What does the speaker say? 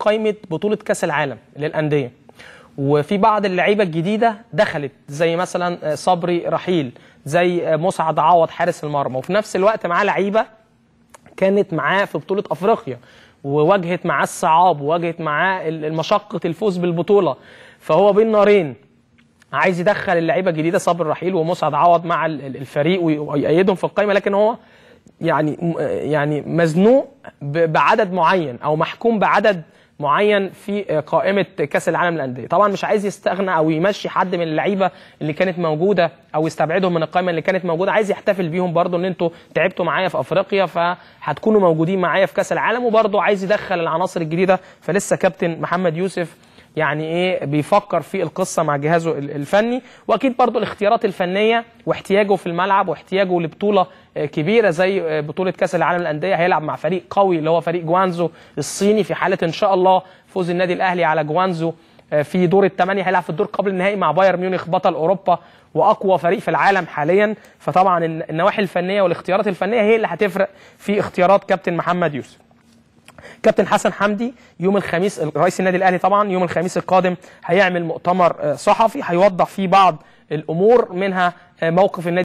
قائمه بطوله كاس العالم للانديه وفي بعض اللعيبه الجديده دخلت زي مثلا آه، صبري رحيل زي آه، مسعد عوض حارس المرمى وفي نفس الوقت معاه لعيبه كانت معاه في بطوله افريقيا وواجهت معاه الصعاب وواجهت معاه مشقه الفوز بالبطوله فهو بين نارين عايز يدخل اللعيبه الجديده صبري رحيل ومسعد عوض مع الفريق ويؤيدهم في القائمه لكن هو يعني آه، يعني مزنوق بعدد معين او محكوم بعدد معين في آه، قائمه كاس العالم للانديه طبعا مش عايز يستغنى او يمشي حد من اللعيبه اللي كانت موجوده او يستبعدهم من القائمه اللي كانت موجوده عايز يحتفل بيهم برضه ان انتوا تعبتوا معايا في افريقيا فهتكونوا موجودين معايا في كاس العالم وبرضه عايز يدخل العناصر الجديده فلسه كابتن محمد يوسف يعني ايه بيفكر في القصه مع جهازه الفني واكيد برضو الاختيارات الفنيه واحتياجه في الملعب واحتياجه لبطوله آه، كبيره زي آه، بطوله كاس العالم للانديه هيلعب مع فريق قوي اللي هو فريق جوانزو الصيني في حاله ان شاء الله فوز النادي الاهلي على جوانزو آه، في دور الثمانيه هيلعب في الدور قبل النهائي مع بايرن ميونخ بطل اوروبا واقوى فريق في العالم حاليا فطبعا النواحي الفنيه والاختيارات الفنيه هي اللي هتفرق في اختيارات كابتن محمد يوسف كابتن حسن حمدي يوم الخميس رئيس النادي الاهلي طبعا يوم الخميس القادم هيعمل مؤتمر آه، صحفي هيوضح فيه بعض الامور منها آه، موقف النادي